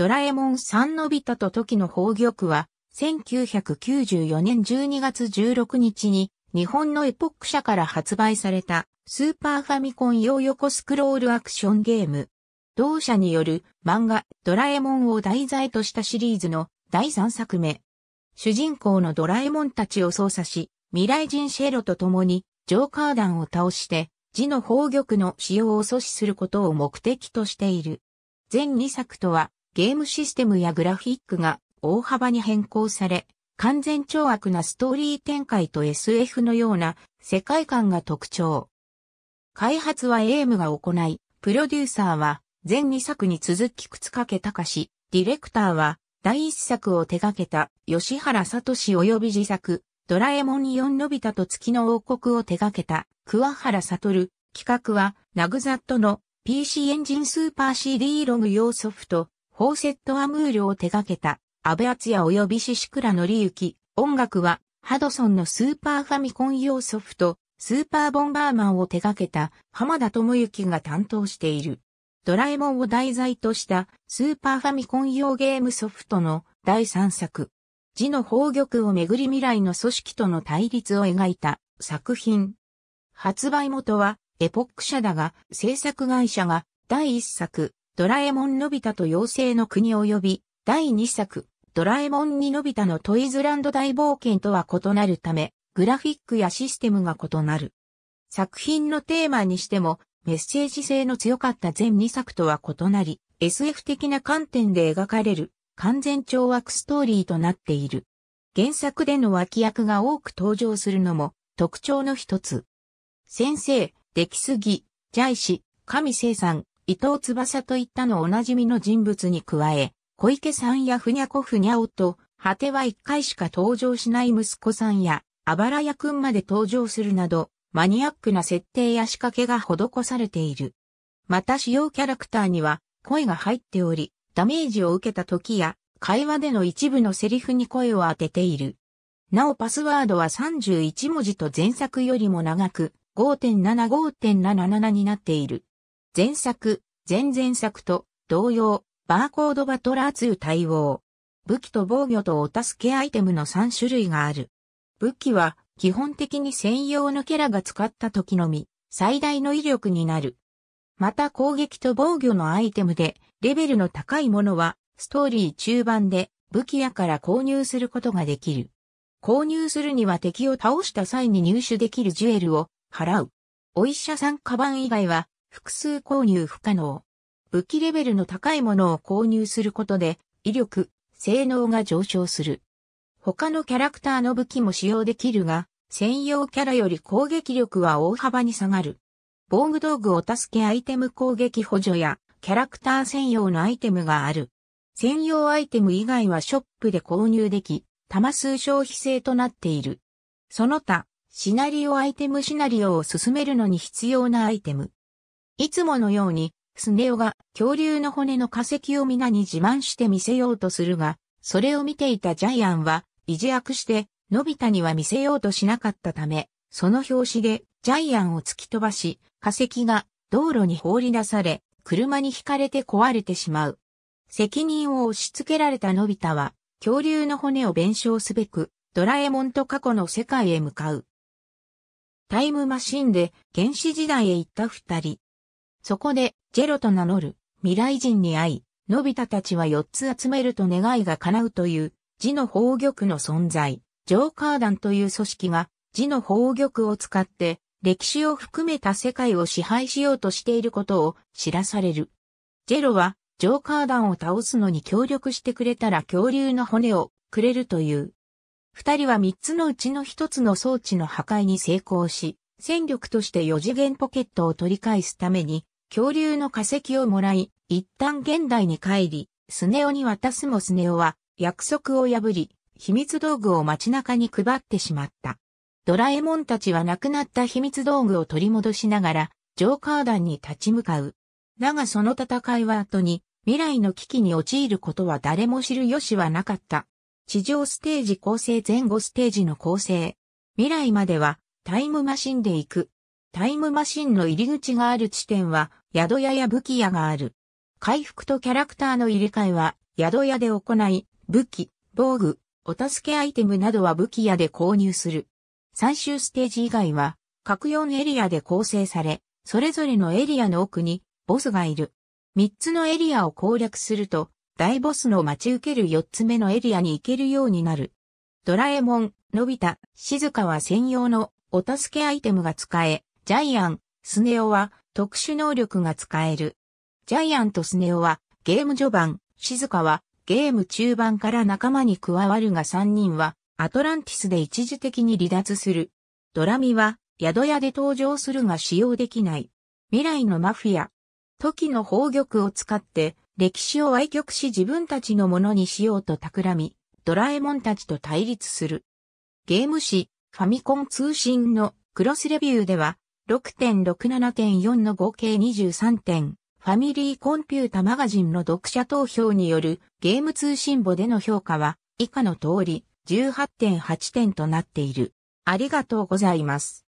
ドラえもん3のび太と時の宝玉は、1994年12月16日に、日本のエポック社から発売された、スーパーファミコン用横スクロールアクションゲーム。同社による漫画ドラえもんを題材としたシリーズの第3作目。主人公のドラえもんたちを操作し、未来人シェロと共にジョーカー団を倒して、字の宝玉の使用を阻止することを目的としている。全2作とはゲームシステムやグラフィックが大幅に変更され、完全超悪なストーリー展開と SF のような世界観が特徴。開発はエームが行い、プロデューサーは全2作に続き靴掛けたし、ディレクターは第1作を手掛けた吉原聡及び自作、ドラえもん4のび太と月の王国を手掛けた桑原悟、企画はナグザットの PC エンジンスーパー CD ログ用ソフト、フォーセット・アムールを手掛けた、安倍厚也及び子倉則之、音楽は、ハドソンのスーパーファミコン用ソフト、スーパーボンバーマンを手掛けた浜田智之が担当している。ドラえもんを題材としたスーパーファミコン用ゲームソフトの第3作。字の宝玉をめぐり未来の組織との対立を描いた作品。発売元はエポック社だが制作会社が第1作ドラえもんのび太と妖精の国及び、第2作、ドラえもんにのび太のトイズランド大冒険とは異なるため、グラフィックやシステムが異なる。作品のテーマにしても、メッセージ性の強かった全2作とは異なり、SF 的な観点で描かれる完全懲悪ストーリーとなっている。原作での脇役が多く登場するのも特徴の一つ。先生、出来すぎ、ジャイ氏、神生さん、伊藤翼といったのおなじみの人物に加え、小池さんやふにゃこふにゃおと、果ては一回しか登場しない息子さんや、あばらやくんまで登場するなど、マニアックな設定や仕掛けが施されている。また主要キャラクターには声が入っており、ダメージを受けた時や、会話での一部のセリフに声を当てている。なおパスワードは31文字と前作よりも長く、5.7、5.77になっている。前作、前々作と同様、バーコードバトラー2対応。武器と防御とお助けアイテムの3種類がある。武器は基本的に専用のキャラが使った時のみ、最大の威力になる。また攻撃と防御のアイテムで、レベルの高いものは、ストーリー中盤で武器屋から購入することができる。購入するには敵を倒した際に入手できるジュエルを払う。お医者さんカバン以外は複数購入不可能。武器レベルの高いものを購入することで、威力、性能が上昇する。他のキャラクターの武器も使用できるが、専用キャラより攻撃力は大幅に下がる。防具道具を助けアイテム攻撃補助や、キャラクター専用のアイテムがある。専用アイテム以外はショップで購入でき、多摩数消費制となっている。その他、シナリオアイテムシナリオを進めるのに必要なアイテム。いつものように、スネ夫が恐竜の骨の化石を皆に自慢して見せようとするが、それを見ていたジャイアンは、意地悪して、のび太には見せようとしなかったため、その表紙でジャイアンを突き飛ばし、化石が道路に放り出され、車にひかれて壊れてしまう。責任を押し付けられたのび太は、恐竜の骨を弁償すべく、ドラえもんと過去の世界へ向かう。タイムマシンで原始時代へ行った二人。そこで、ジェロと名乗る、未来人に会い、のび太たちは4つ集めると願いが叶うという、字の宝玉の存在、ジョーカー団という組織が、字の宝玉を使って、歴史を含めた世界を支配しようとしていることを知らされる。ジェロは、ジョーカー団を倒すのに協力してくれたら恐竜の骨をくれるという。二人は三つのうちの一つの装置の破壊に成功し、戦力として四次元ポケットを取り返すために、恐竜の化石をもらい、一旦現代に帰り、スネオに渡すもスネオは約束を破り、秘密道具を街中に配ってしまった。ドラえもんたちは亡くなった秘密道具を取り戻しながら、ジョーカー団に立ち向かう。だがその戦いは後に、未来の危機に陥ることは誰も知る余しはなかった。地上ステージ構成前後ステージの構成。未来まではタイムマシンで行く。タイムマシンの入り口がある地点は、宿屋や武器屋がある。回復とキャラクターの入れ替えは、宿屋で行い、武器、防具、お助けアイテムなどは武器屋で購入する。最終ステージ以外は、各4エリアで構成され、それぞれのエリアの奥に、ボスがいる。3つのエリアを攻略すると、大ボスの待ち受ける4つ目のエリアに行けるようになる。ドラえもん、のび太、静かは専用のお助けアイテムが使え、ジャイアン、スネオは特殊能力が使える。ジャイアンとスネオはゲーム序盤、静かはゲーム中盤から仲間に加わるが3人はアトランティスで一時的に離脱する。ドラミは宿屋で登場するが使用できない。未来のマフィア。時の宝玉を使って歴史を歪曲し自分たちのものにしようと企み、ドラえもんたちと対立する。ゲーム誌、ファミコン通信のクロスレビューでは、6.67.4の合計23点、ファミリーコンピュータマガジンの読者投票によるゲーム通信簿での評価は以下の通り18.8点となっている。ありがとうございます。